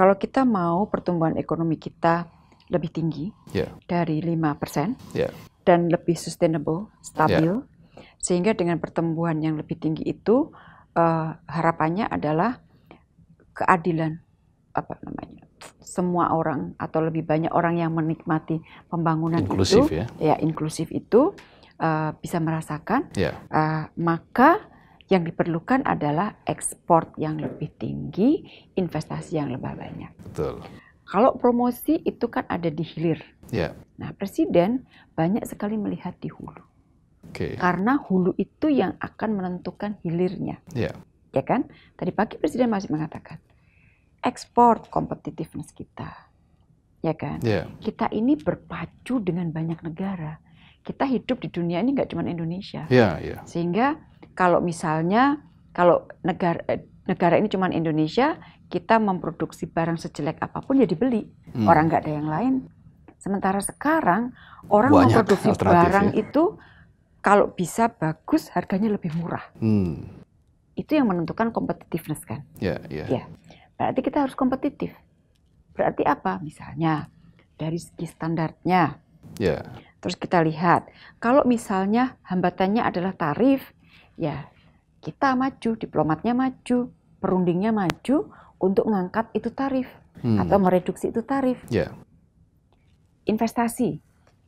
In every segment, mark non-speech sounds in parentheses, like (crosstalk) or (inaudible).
kalau kita mau pertumbuhan ekonomi kita lebih tinggi yeah. dari 5% yeah. dan lebih sustainable, stabil, yeah. sehingga dengan pertumbuhan yang lebih tinggi itu uh, harapannya adalah keadilan apa namanya semua orang atau lebih banyak orang yang menikmati pembangunan inklusif, itu, ya, ya inklusif itu uh, bisa merasakan, yeah. Ya. uh, maka yang diperlukan adalah ekspor yang lebih tinggi, investasi yang lebih banyak. Betul. Kalau promosi itu kan ada di hilir. Yeah. Nah, presiden banyak sekali melihat di hulu. Okay. Karena hulu itu yang akan menentukan hilirnya. Yeah. Ya kan? Tadi pagi presiden masih mengatakan ekspor competitiveness kita. Ya kan? Yeah. Kita ini berpacu dengan banyak negara kita hidup di dunia ini nggak cuma Indonesia. Yeah, yeah. Sehingga kalau misalnya kalau negara eh, negara ini cuma Indonesia, kita memproduksi barang sejelek apapun ya dibeli. Hmm. Orang nggak ada yang lain. Sementara sekarang orang Banyak memproduksi barang ya. itu kalau bisa bagus harganya lebih murah. Hmm. Itu yang menentukan competitiveness kan? Ya, yeah, yeah. Berarti kita harus kompetitif. Berarti apa? Misalnya dari segi standarnya. Yeah. Terus kita lihat, kalau misalnya hambatannya adalah tarif, ya kita maju, diplomatnya maju, perundingnya maju untuk mengangkat itu tarif hmm. atau mereduksi itu tarif. Yeah. Investasi,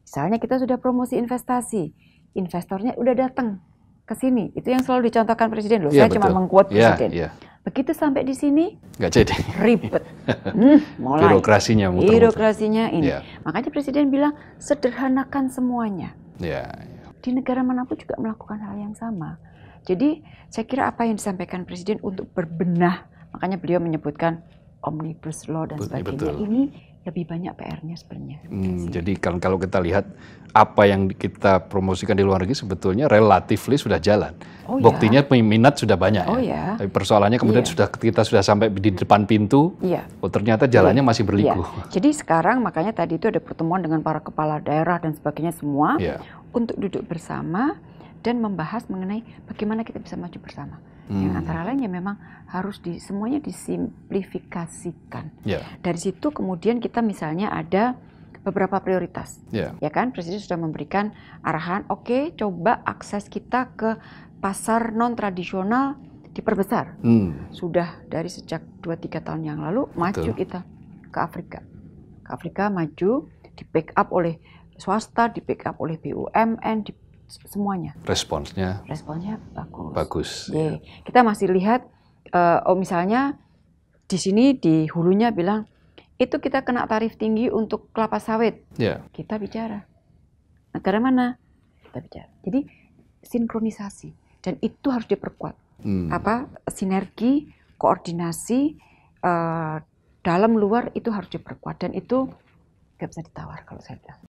misalnya kita sudah promosi investasi, investornya udah datang ke sini. Itu yang selalu dicontohkan presiden loh. Yeah, Saya betul. cuma mengkuat iya, yeah, presiden. Yeah. Begitu sampai di sini, nggak jadi. Ribet. (laughs) Hmm, mulai. Birokrasinya muter-muter. Birokrasinya ini. Yeah. Makanya Presiden bilang sederhanakan semuanya. Yeah, yeah. Di negara manapun juga melakukan hal yang sama. Jadi saya kira apa yang disampaikan Presiden untuk berbenah, makanya beliau menyebutkan omnibus law dan sebagainya Betul. ini lebih banyak PR-nya sebenarnya. Hmm, jadi kalau, kalau kita lihat apa yang kita promosikan di luar negeri sebetulnya relatif sudah jalan. Oh, iya. Buktinya ya. peminat sudah banyak oh, ya. ya. Tapi persoalannya kemudian yeah. sudah kita sudah sampai di depan pintu, yeah. oh ternyata jalannya yeah. masih berliku. Yeah. Jadi sekarang makanya tadi itu ada pertemuan dengan para kepala daerah dan sebagainya semua yeah. untuk duduk bersama dan membahas mengenai bagaimana kita bisa maju bersama. Hmm. Yang antara lainnya memang harus di, semuanya disimplifikasikan. Yeah. Dari situ kemudian kita misalnya ada beberapa prioritas, yeah. ya kan? Presiden sudah memberikan arahan, oke, okay, coba akses kita ke pasar non tradisional diperbesar. Hmm. Sudah dari sejak 2-3 tahun yang lalu Betul. maju kita ke Afrika, ke Afrika maju, di backup oleh swasta, di backup oleh BUMN, di semuanya. Responsnya? Responsnya bagus. Bagus. Jadi, Ya. Kita masih lihat, uh, oh misalnya di sini di hulunya bilang itu kita kena tarif tinggi untuk kelapa sawit. Ya. Kita bicara negara mana kita bicara. Jadi sinkronisasi dan itu harus diperkuat. Hmm. Apa sinergi, koordinasi uh, dalam luar itu harus diperkuat dan itu nggak bisa ditawar kalau saya bilang.